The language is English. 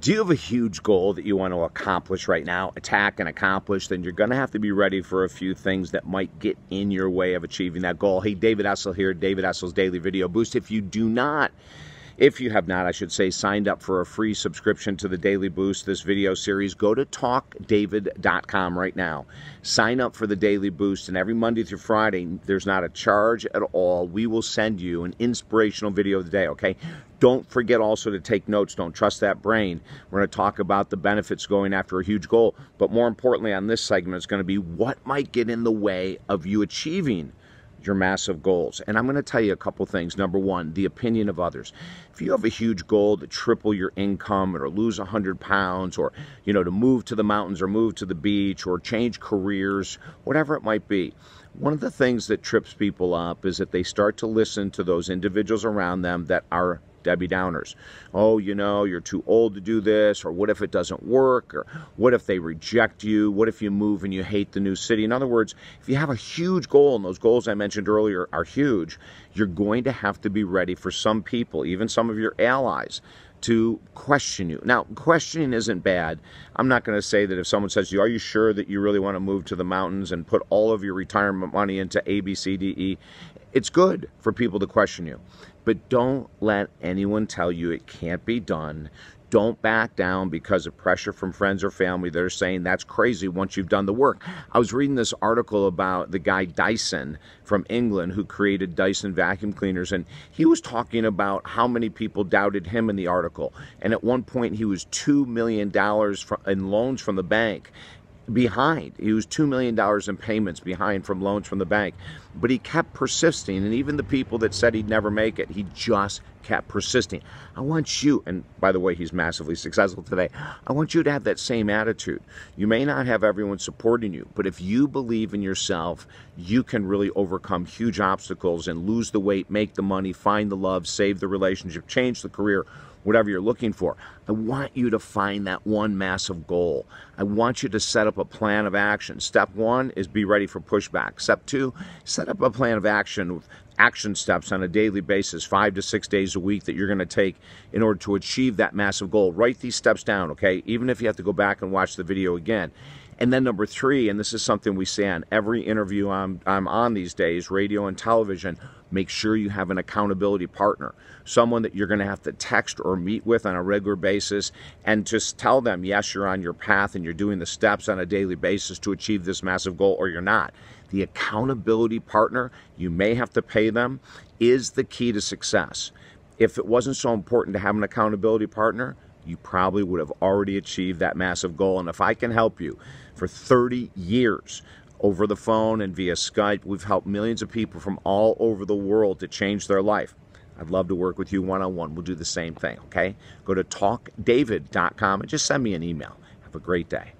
do you have a huge goal that you want to accomplish right now, attack and accomplish, then you're going to have to be ready for a few things that might get in your way of achieving that goal. Hey, David Essel here, David Essel's Daily Video Boost. If you do not if you have not, I should say, signed up for a free subscription to the Daily Boost, this video series, go to talkdavid.com right now. Sign up for the Daily Boost, and every Monday through Friday, there's not a charge at all. We will send you an inspirational video of the day, okay? Don't forget also to take notes. Don't trust that brain. We're going to talk about the benefits going after a huge goal. But more importantly, on this segment, it's going to be what might get in the way of you achieving your massive goals. And I'm going to tell you a couple things. Number one, the opinion of others. If you have a huge goal to triple your income or lose 100 pounds or, you know, to move to the mountains or move to the beach or change careers, whatever it might be, one of the things that trips people up is that they start to listen to those individuals around them that are Debbie Downers. Oh, you know, you're too old to do this, or what if it doesn't work, or what if they reject you, what if you move and you hate the new city. In other words, if you have a huge goal, and those goals I mentioned earlier are huge, you're going to have to be ready for some people, even some of your allies to question you. Now, questioning isn't bad. I'm not going to say that if someone says to you, Are you sure that you really want to move to the mountains and put all of your retirement money into A, B, C, D, E, it's good for people to question you, but don't let anyone tell you it can't be done. Don't back down because of pressure from friends or family that are saying that's crazy once you've done the work. I was reading this article about the guy Dyson from England who created Dyson vacuum cleaners, and he was talking about how many people doubted him in the article. And at one point, he was $2 million in loans from the bank behind. He was $2 million in payments behind from loans from the bank. But he kept persisting. And even the people that said he'd never make it, he just kept persisting. I want you, and by the way, he's massively successful today. I want you to have that same attitude. You may not have everyone supporting you, but if you believe in yourself, you can really overcome huge obstacles and lose the weight, make the money, find the love, save the relationship, change the career, whatever you're looking for. I want you to find that one massive goal. I want you to set up a plan of action. Step one is be ready for pushback. Step two, set up a plan of action with action steps on a daily basis, five to six days a week that you're going to take in order to achieve that massive goal. Write these steps down, okay? Even if you have to go back and watch the video again. And then number three, and this is something we say on every interview I'm, I'm on these days, radio and television, make sure you have an accountability partner, someone that you're going to have to text or meet with on a regular basis and just tell them, yes, you're on your path and you're doing the steps on a daily basis to achieve this massive goal or you're not. The accountability partner, you may have to pay them, is the key to success. If it wasn't so important to have an accountability partner, you probably would have already achieved that massive goal. And if I can help you for 30 years, over the phone and via Skype. We've helped millions of people from all over the world to change their life. I'd love to work with you one on one. We'll do the same thing, okay? Go to talkdavid.com and just send me an email. Have a great day.